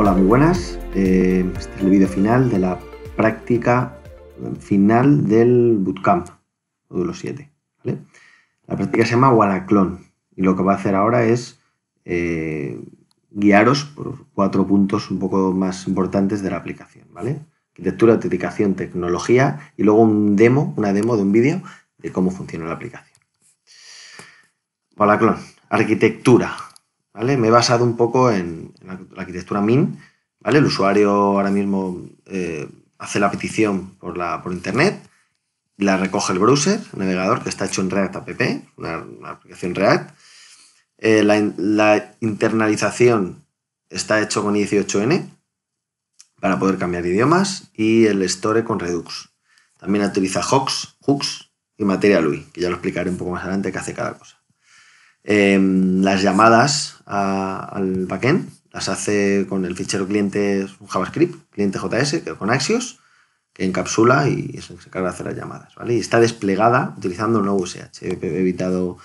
Hola, muy buenas. Eh, este es el vídeo final de la práctica final del bootcamp, módulo 7. ¿vale? La práctica se llama WallaClon y lo que va a hacer ahora es eh, guiaros por cuatro puntos un poco más importantes de la aplicación. ¿vale? Arquitectura, autenticación, tecnología y luego un demo, una demo de un vídeo de cómo funciona la aplicación. Wallaclon, arquitectura. ¿vale? Me he basado un poco en, la, arquitectura MIN, ¿vale? El usuario ahora mismo eh, hace la petición por, la, por internet, la recoge el browser, navegador, que está hecho en React App, una, aplicación React. Eh, la, internalización está hecho con I18N para poder cambiar idiomas y el store con Redux. También utiliza Hooks, Hooks y Material UI, que ya lo explicaré un poco más adelante qué hace cada cosa. Em, las llamadas al backend las hace con el fichero cliente JavaScript, cliente JS, con Axios, que encapsula y es se encarga de hacer las llamadas. Y está desplegada utilizando un USH. He evitado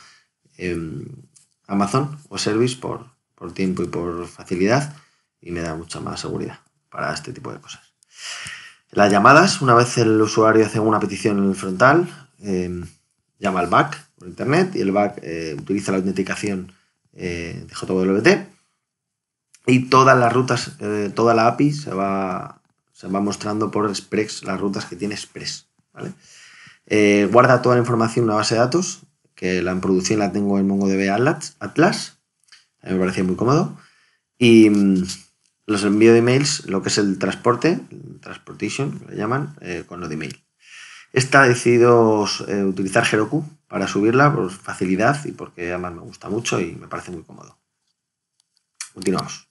em, Amazon o Service por, por tiempo y por facilidad y me da mucha más seguridad para este tipo de cosas. Las llamadas, una vez el usuario hace una petición en el frontal, em, llama al back internet y el back eh, utiliza la autenticación eh, de JWT y todas las rutas, eh, toda la API se va, se va mostrando por Express, las rutas que tiene Express. ¿vale? guarda toda la información en una base de datos, que la en producción la tengo en MongoDB Atlas, a mí me parecía muy cómodo, y mm, los envío de emails, lo que es el transporte, transportation, lo le llaman, con lo de email. Esta he decidido eh, utilizar Heroku para subirla por facilidad y porque además me gusta mucho y me parece muy cómodo. Continuamos.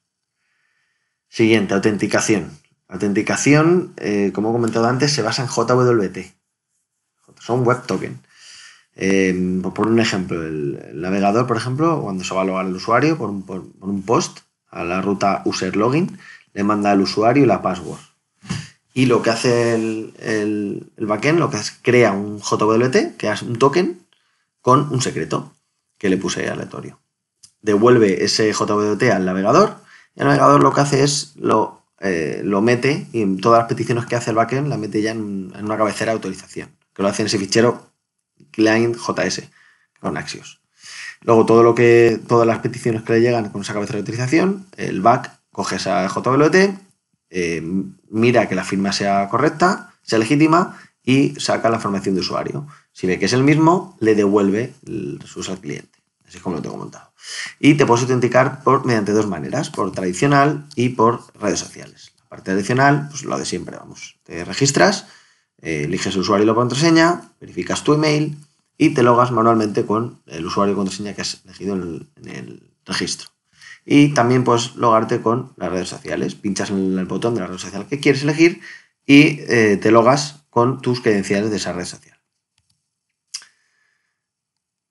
Siguiente, autenticación. Autenticación, eh, como he comentado antes, se basa en JWT. Son web token. Em, pues por un ejemplo, el, navegador, por ejemplo, cuando se va a logar el usuario por un, un post a la ruta user login, le manda al usuario la password y lo que hace el, el, backend, lo que hace es crea un JWT, que es un token, con un secreto que le puse aleatorio. Devuelve ese JWT al navegador. Y el navegador lo que hace es lo, eh, lo mete y todas las peticiones que hace el backend la mete ya en, una cabecera de autorización, que lo hace en ese fichero client.js con Axios. Luego todo lo que, todas las peticiones que le llegan con esa cabecera de autorización, el back coge esa JWT, eh, mira que la firma sea correcta, sea legítima y saca la información de usuario. Si ve que es el mismo, le devuelve el recurso al cliente. Así es como lo tengo montado. Y te puedes autenticar por, mediante dos maneras, por tradicional y por redes sociales. La parte tradicional, pues lo de siempre, vamos. Te registras, eh, eliges el usuario y la contraseña, verificas tu email y te logas manualmente con el usuario y contraseña que has elegido en el registro. Y también puedes logarte con las redes sociales. Pinchas en el botón de la red social que quieres elegir y eh, te logas con tus credenciales de esa red social.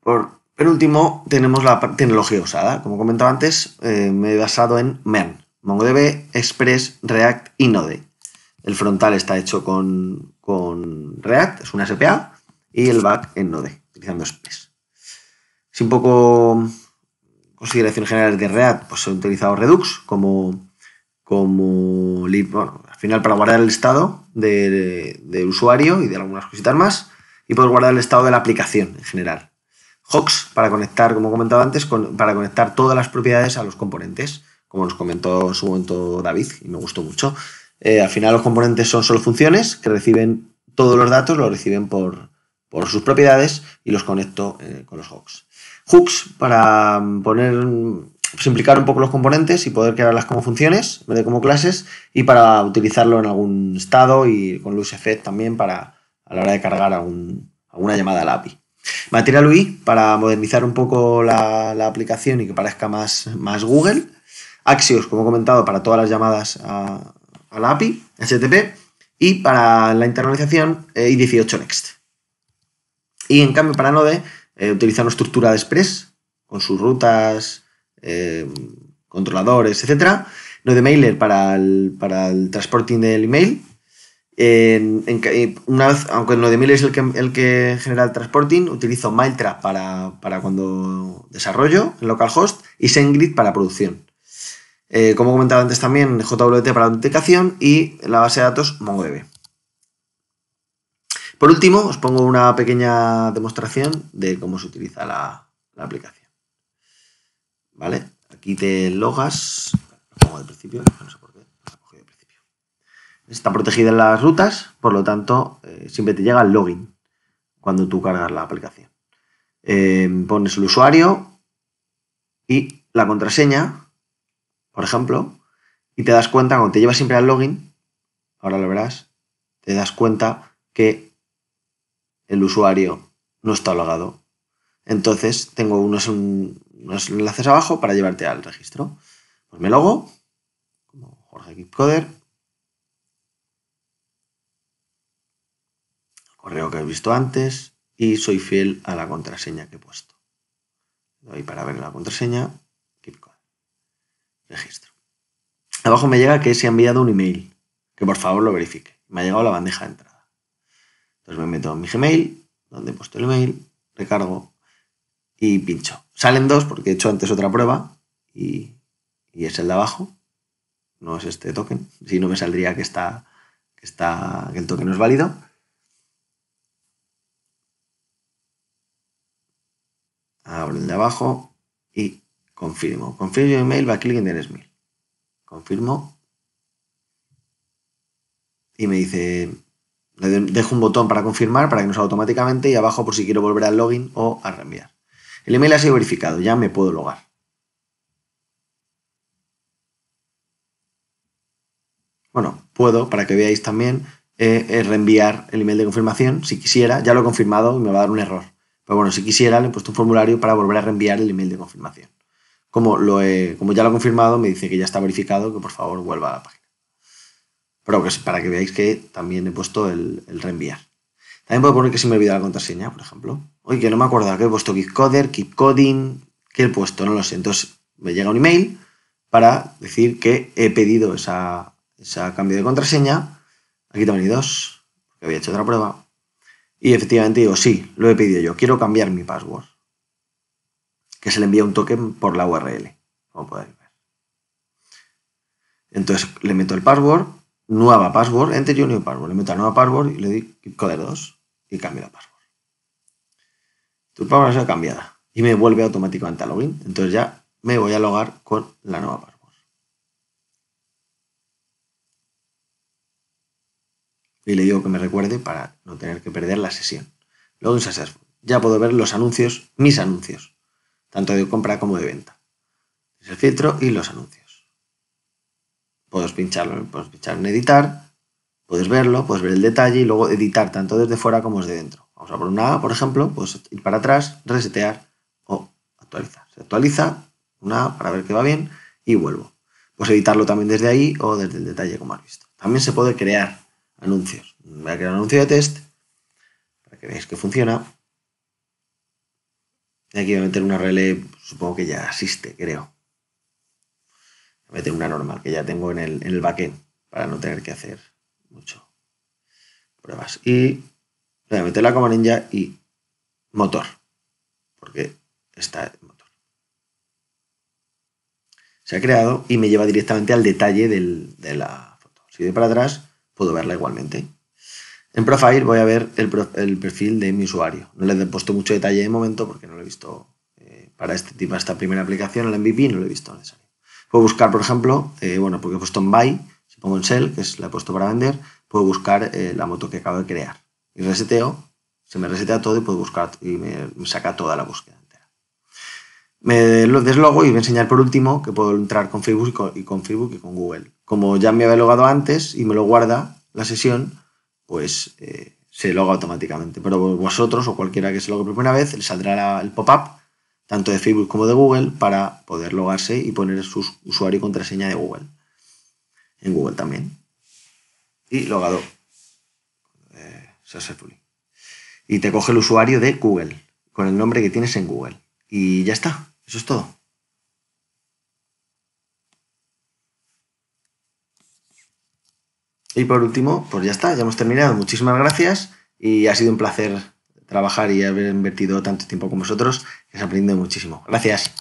Por último, tenemos la tecnología usada. Como comentaba antes, eh, me he basado en MERN, MongoDB, Express, React y Node. El frontal está hecho con, con React, es una SPA, y el back en Node, utilizando Express. Es un poco Consideración general de React, pues he utilizado Redux como, como al final para guardar el estado del de, usuario y de algunas cositas más, y puedo guardar el estado de la aplicación en general. Hooks para conectar, como he comentado antes, para conectar todas las propiedades a los componentes, como nos comentó en su momento David, y me gustó mucho. Eh, al final los componentes son solo funciones que reciben todos los datos, los reciben por, sus propiedades y los conecto eh, con los Hooks hooks para mm, poner simplificar pues, un poco los componentes y poder crearlas como funciones, de como clases, y para utilizarlo en algún estado y con Loose Effect también para a la hora de cargar alguna llamada a la API. Material UI para modernizar un poco la, aplicación y que parezca más, más, Google. Axios, como he comentado, para todas las llamadas a, la API, HTTP. Y para la internalización, eh, i 18 Next. Y en cambio, para Node, eh, una estructura de Express con sus rutas, eh, controladores, etc. Nodemailer para el, para el transporting del email. En, una aunque Nodemailer es el que, el que genera el transporting, utilizo Mailtrap para, cuando desarrollo en localhost y SendGrid para producción. Eh, como comentaba antes también, JWT para autenticación y la base de datos MongoDB. Por último, os pongo una pequeña demostración de cómo se utiliza la, aplicación. ¿Vale? Aquí te logas, Está protegida principio, las rutas, por lo tanto, eh, siempre te llega el login cuando tú cargas la aplicación. Em, pones el usuario y la contraseña, por ejemplo, y te das cuenta, cuando te llevas siempre al login, ahora lo verás, te das cuenta que el usuario no está logado. Entonces tengo unos, unos enlaces abajo para llevarte al registro. Pues me logo, como Jorge Kipcoder, correo que he visto antes y soy fiel a la contraseña que he puesto. Doy para ver la contraseña, Kipcoder, registro. Abajo me llega que se ha enviado un email, que por favor lo verifique. Me ha llegado la bandeja de entrada. Entonces me meto en mi Gmail, donde he puesto el mail, recargo y pincho. Salen dos porque he hecho antes otra prueba y, es el de abajo, no es este token. Si no me saldría que está, que está, que el token no es válido. Abro el de abajo y confirmo. Confirmo mi a clic en el mail. Confirmo. Y me dice, dejo un botón para confirmar para que nos automáticamente y abajo por si quiero volver al login o a reenviar. El email ha sido verificado, ya me puedo logar. Bueno, puedo, para que veáis también, eh, eh, reenviar el email de confirmación si quisiera. Ya lo he confirmado y me va a dar un error. Pero bueno, si quisiera, le he puesto un formulario para volver a reenviar el email de confirmación. Como, lo como ya lo he confirmado, me dice que ya está verificado, que por favor vuelva a la página para que veáis que también he puesto el, reenviar. También puedo poner que si me olvidado la contraseña, por ejemplo. Oye, que no me acuerdo que he puesto keep coding que he puesto, no lo sé. Entonces me llega un email para decir que he pedido esa, cambio de contraseña. Aquí también hay dos, porque había hecho otra prueba. Y efectivamente digo, sí, lo he pedido yo, quiero cambiar mi password. Que se le envía un token por la URL, como podéis ver. Entonces le meto el password nueva password, enter your new password. Le meto la nueva password y le doy Code 2 y cambio la password. Tu password ha cambiada y me vuelve automáticamente a login. Entonces ya me voy a logar con la nueva password. Y le digo que me recuerde para no tener que perder la sesión. en successful. Ya puedo ver los anuncios, mis anuncios, tanto de compra como de venta. Es el filtro y los anuncios puedes pincharlo, puedes pinchar en editar, puedes verlo, puedes ver el detalle y luego editar tanto desde fuera como desde dentro. Vamos a poner una A, por ejemplo, pues ir para atrás, resetear o actualizar. Se actualiza una A para ver que va bien y vuelvo. Puedes editarlo también desde ahí o desde el detalle como has visto. También se puede crear anuncios. Voy a crear un anuncio de test para que veáis que funciona. Y aquí voy a meter una relé, supongo que ya existe, creo. Voy a meter una normal que ya tengo en el, en el backend para no tener que hacer mucho pruebas. Y voy a meterla como ninja y motor, porque está el motor. Se ha creado y me lleva directamente al detalle de la foto. Si voy para atrás, puedo verla igualmente. En Profile voy a ver el, perfil de mi usuario. No le he puesto mucho detalle de momento porque no lo he visto eh, para este tipo, esta primera aplicación, el MVP, no lo he visto necesario. Puedo buscar, por ejemplo, eh, bueno, porque he puesto en buy, si pongo en sell, que es la he puesto para vender, puedo buscar eh, la moto que acabo de crear. Y reseteo, se me resetea todo y puedo buscar y me, saca toda la búsqueda entera. Me deslogo y voy a enseñar por último que puedo entrar con Facebook y con, Facebook y con Google. Como ya me había logado antes y me lo guarda la sesión, pues eh, se loga automáticamente. Pero vosotros o cualquiera que se logue por primera vez, le saldrá el pop-up tanto de Facebook como de Google, para poder logarse y poner su usuario y contraseña de Google. En Google también. Y logado. Eh, y te coge el usuario de Google, con el nombre que tienes en Google. Y ya está, eso es todo. Y por último, pues ya está, ya hemos terminado. Muchísimas gracias y ha sido un placer trabajar y haber invertido tanto tiempo con vosotros. Es aprende muchísimo. Gracias.